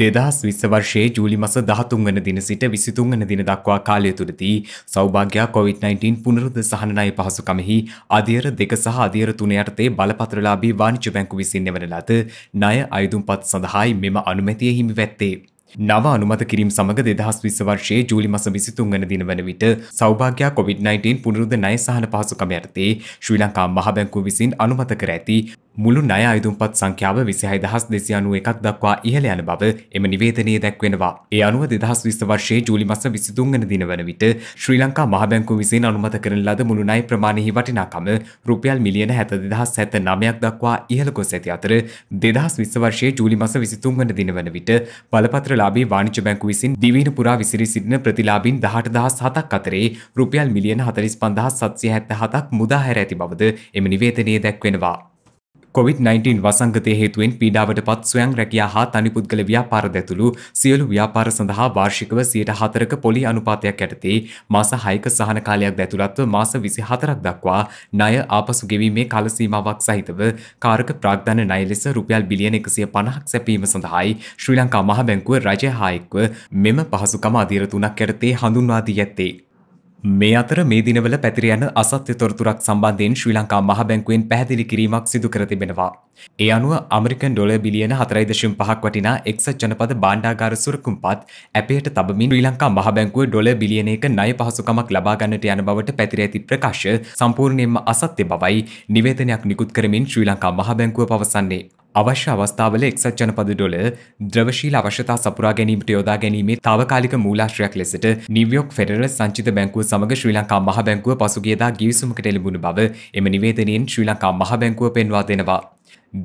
දෙදහස් විස්ස වර්ෂයේ ජූලි මස දහතුන් වන දින සිට විසිතුන් වන දින දක්වා කාලය තුළදී සෞභාග්‍යයා COොVID-19 පුනරුද සහනයි පහසුකමෙහි අධියර දෙක සහ අධියර තුනයටතේ බලපත්‍රලාබී වානිච බැංකු විසින් එවන ලද ණය අයුතුම් පත් සඳහායි මෙම අනුමැතිය හිමි වැත්තේ. නව අනුමත කිරීම් සමඟ දෙදහස් විස්ස වර්ෂයේ ජූලි මස විසිතුන් වන දින වන විට සෞභාග්‍යයා කොවිD-19 පුනරුද්ධ ණය සහන පහසුකම යටතේ ශ්‍රී ලංකා මහබැංකුව විසින් අනුමත කර ඇති මුළු ණය අයදුම්පත් සංඛ්‍යාව විසිහයි දහස් දෙසියනුව එකක් දක්වා ඉහළ යන බව එම නිවේදනය දැක්වෙනවා. ඒ අනුව දෙදහස් විස්ස වර්ෂයේ ජූලි මස විසිතුන්ගන දින වන විට ශ්‍රී ලංකා මහබැංකු විසින් අනුමත කරන ලද මුළු ණය ප්‍රමාණෙහි වටිනාකම රුපියල් මිලියන හැත දෙදහස් හැත නමයක් දක්වා ඉහළ ගොස් ඇති අතර දෙදහස් විස්ස වර්ෂයේ ජූලි මස විසිතුන්ගන දින වන විට බලපත්‍ර ලාබේ වානිජ බැංකු විසින් දිවීන පුරා විසිරි සිටින ප්‍රතිලාබින් දහට දහස් හතක් අතරේ රුපියල් මිලියන හතලිස් පන්දහස් සත්සිය හැත්ත හතක් මුදාහැර ඇති බවද එම නිවේදනය දැක්වෙනවා. කොවිD-19 වසංගතය හේතුවෙන් පීඩාවට පත් ස්වයං රැකියා හා තනිපුද්ගල ව්‍යාපාර දැතුළු සියලු ව්‍යාපාර සඳහා වාර්ෂිකව සියයට හතරක පොලි අනුපාතයක් ඇටතේ මාස හයක සහන කාලයක් දැතුළත්ව මාස විසි හතරක් දක්වා ණය ආපසු ගෙවීමේ කාලසීමාවක් සහිතව කාරක ප්‍රාග්ධන ණය ලෙස රුපියල් බිලියන එකසිය පණහක් සැපීම සඳහායි ශ්‍රී ලංකා මහ බැංකුව රජය හායෙක්ව මෙම පහසුකම අධීර තුනක් ඇටතේ හඳුන්වා දී ඇත්තේ. මේ අතර මේ දිනවල පැතිරයන අසත්‍ය තොරතුරක් සම්බන්ධයෙන් ශ්‍රී ලංකා මහබැංකුවෙන් පැහැදිලි කිරීමක් සිදු කර තිබෙනවා. ඒ අනුව අමරිකන් ඩොල බිලියන හතරයිදශම් පහක් වටිනා එක්සත් ජනපද බාණ්ඩාගාර සුරකුම්පත් ඇපේට තබමින් ශ්‍රී ලංකා මහබැංකුව ඩොල බිලියන එක ණය පහසුකමක් ලබාගන්නට යන බවට පැතිර ඇති ප්‍රකාශ සම්පූර්ණයෙන්ම අසත්‍ය බවයි නිවේදනයක් නිකුත් කරමින් ශ්‍රී ලංකා මහබැංකුව පවසන්නේ. අවශ්‍ය අවස්ථාවල එක්සත් ජනපදඩොල ද්‍රවශීල අවශ්‍යතා සපුරා ගැනීමට යොදා ගැනීමේ තාවකාලික මූලාශ්‍රයක් ලෙසට නිවියෝක් ෆෙඩරල් සංචිත බැංකුව සමඟ ශ්‍රී ලංකා මහ බැංකුව පසුගියදා ගිවිසුමකට එළඹුණු බව එම නිවේදනයෙන් ශ්‍රී ලංකා මහ බැංකුව පෙන්වා දෙනවා.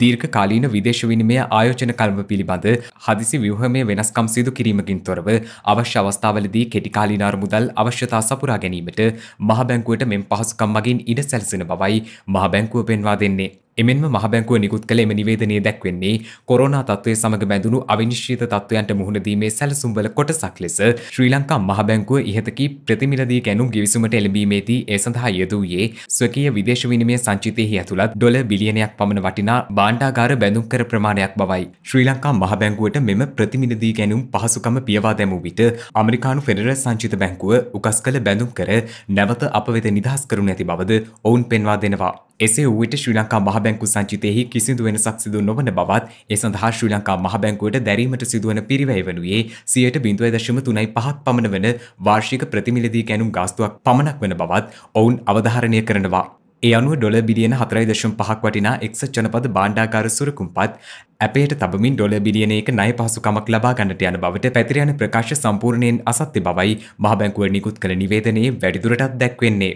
දීර්ඝකාලීන විදේශ විනිමය ආයෝජන කල්ම පිළිබඳ හදිසි ව්‍යුහමය වෙනස්කම් සිදු කිරීමකින් තොරව අවශ්‍ය අවස්ථාවලදී කෙටිකාලීන අරමුදල් අවශ්‍යතා සපුරා ගැනීමට මහ බැංකුවට මෙම පහසුකම් මගින් ඉඩ සැලසෙන බවයි මහ බැංකුව පෙන්වා දෙන්නේ. එමෙන්ම මහබැංකුව නිකුත් කළ එම නිවේදනය දැක්වෙන්නේ කොරෝනා තත්ත්වය සමඟ බැඳුණු අවිනිශ්චිත තත්ත්වයන්ට මුහුණදීමේ සැලසුම්වල කොටසක් ලෙස ශ්‍රී ලංකා මහබැංකුව ඉහතකි ප්‍රතිමිලදී ගැනුම් ගිවිසුමට එළඹීමේදී ඒ සඳහා යෙදූයේ ස්වකීය විදේශ විනිමය සංචිතයෙහි ඇතුළත් ඩොල බිලියනයක් පමණ වටිනා බාණ්ඩාගාර බැඳුම් කර ප්‍රමාණයක් බවයි. ශ්‍රී ලංකා මහබැංකුවට මෙම ප්‍රතිමිලදී ගැනුම් පහසුකම පියවා දැමූ විට අමරිකානු ෆෙඩරල් සංචිත බැංකුව උකස් කළ බැඳුම් කර නැවත අප වෙත නිදහස් කරුණ ඇති බවද ඔවුන් පෙන්වා දෙනවා. එසේ වූට ශ්‍රී ලංකා මහබැංකු සංචිතයෙහි කිසිදු වෙනසක් සිදු නොවන බවත් ඒ සඳහා ශ්‍රී ලංකා මහබැංකුවට දැරීමට සිදුවන පිරිවැය වනුයේ සියයට බිඳුවයි දශම තුනයි පහක් පමණ වන වාර්ෂික ප්‍රතිමිලදී ගැනුම් ගාස්තුවක් පමණක් වන බවත් ඔවුන් අවධාරණය කරනවා. ඒ අනුව ඩොල බිලියන හතරයි දශම් පහක් වටිනා එක්සත් ජනපද බාණ්ඩාකාර සුරකුම්පත් ඇපේට තබමින් ඩොල බිලියන එක ණය පහසුකමක් ලබා ගන්නට යන බවට පැතිරයන ප්‍රකාශ සම්පූර්ණයෙන් අසත්‍ය බවයි මහබැංකුව නිකුත් කළ නිවේදනයේ වැඩිදුරටත් දැක්වෙන්නේ.